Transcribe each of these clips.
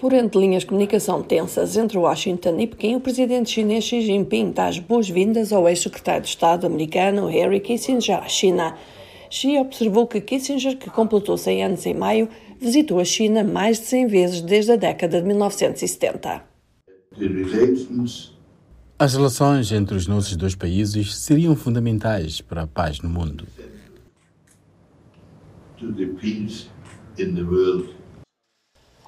Por entre linhas de comunicação tensas entre Washington e Pequim, o presidente chinês Xi Jinping dá as boas-vindas ao ex-secretário de Estado americano Henry Kissinger à China. Xi observou que Kissinger, que completou 100 anos em maio, visitou a China mais de 100 vezes desde a década de 1970. As relações entre os nossos dois países seriam fundamentais para a paz no mundo.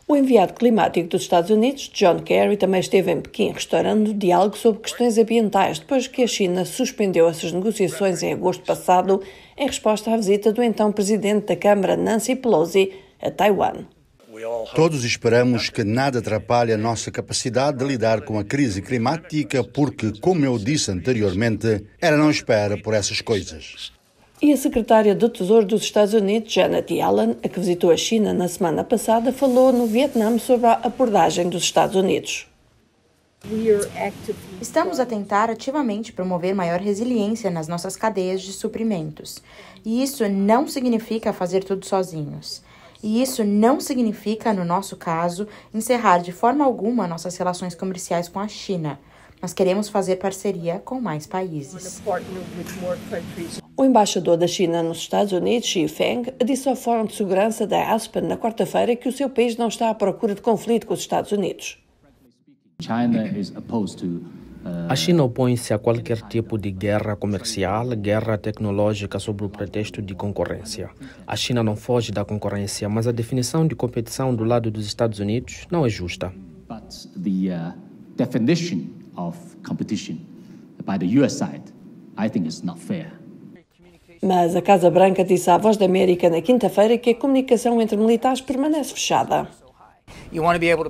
O enviado climático dos Estados Unidos, John Kerry, também esteve em Pequim restaurando diálogo sobre questões ambientais depois que a China suspendeu essas negociações em agosto passado em resposta à visita do então presidente da Câmara, Nancy Pelosi, a Taiwan. Todos esperamos que nada atrapalhe a nossa capacidade de lidar com a crise climática, porque, como eu disse anteriormente, ela não espera por essas coisas. E a secretária do Tesouro dos Estados Unidos, Janet Yellen, a que visitou a China na semana passada, falou no Vietnã sobre a abordagem dos Estados Unidos. Estamos a tentar ativamente promover maior resiliência nas nossas cadeias de suprimentos. E isso não significa fazer tudo sozinhos. E isso não significa, no nosso caso, encerrar de forma alguma nossas relações comerciais com a China. Nós queremos fazer parceria com mais países. O embaixador da China nos Estados Unidos, Xi Feng, disse ao Fórum de Segurança da Aspen na quarta-feira que o seu país não está à procura de conflito com os Estados Unidos. Uh, a China opõe-se a qualquer tipo de guerra comercial, guerra tecnológica sob o pretexto de concorrência. A China não foge da concorrência, mas a definição de competição do lado dos Estados Unidos não é justa. But the, uh, definition of competition by the US side, I think it's not fair. Mas a Casa Branca disse à Voz da América na quinta-feira que a comunicação entre militares permanece fechada.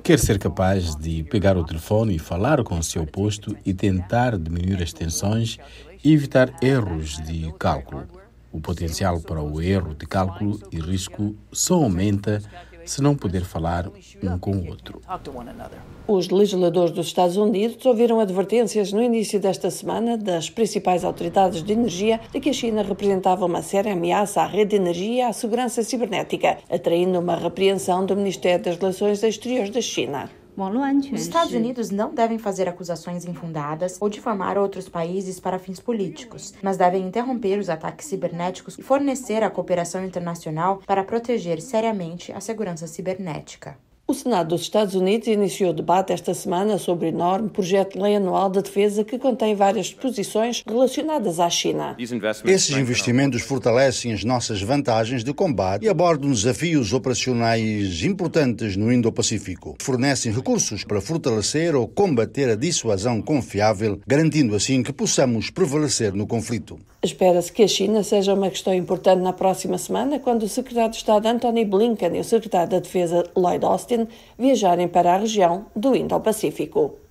Quer ser capaz de pegar o telefone e falar com o seu posto e tentar diminuir as tensões e evitar erros de cálculo. O potencial para o erro de cálculo e risco só aumenta se não poder falar um com o outro. Os legisladores dos Estados Unidos ouviram advertências no início desta semana das principais autoridades de energia de que a China representava uma séria ameaça à rede de energia e à segurança cibernética, atraindo uma repreensão do Ministério das Relações Exteriores da China. Os Estados Unidos não devem fazer acusações infundadas ou difamar outros países para fins políticos, mas devem interromper os ataques cibernéticos e fornecer a cooperação internacional para proteger seriamente a segurança cibernética. O Senado dos Estados Unidos iniciou debate esta semana sobre o enorme projeto de lei anual de defesa que contém várias disposições relacionadas à China. Esses investimentos fortalecem as nossas vantagens de combate e abordam desafios operacionais importantes no Indo-Pacífico. Fornecem recursos para fortalecer ou combater a dissuasão confiável, garantindo assim que possamos prevalecer no conflito. Espera-se que a China seja uma questão importante na próxima semana, quando o secretário de Estado Antony Blinken e o secretário da Defesa Lloyd Austin viajarem para a região do Indo-Pacífico.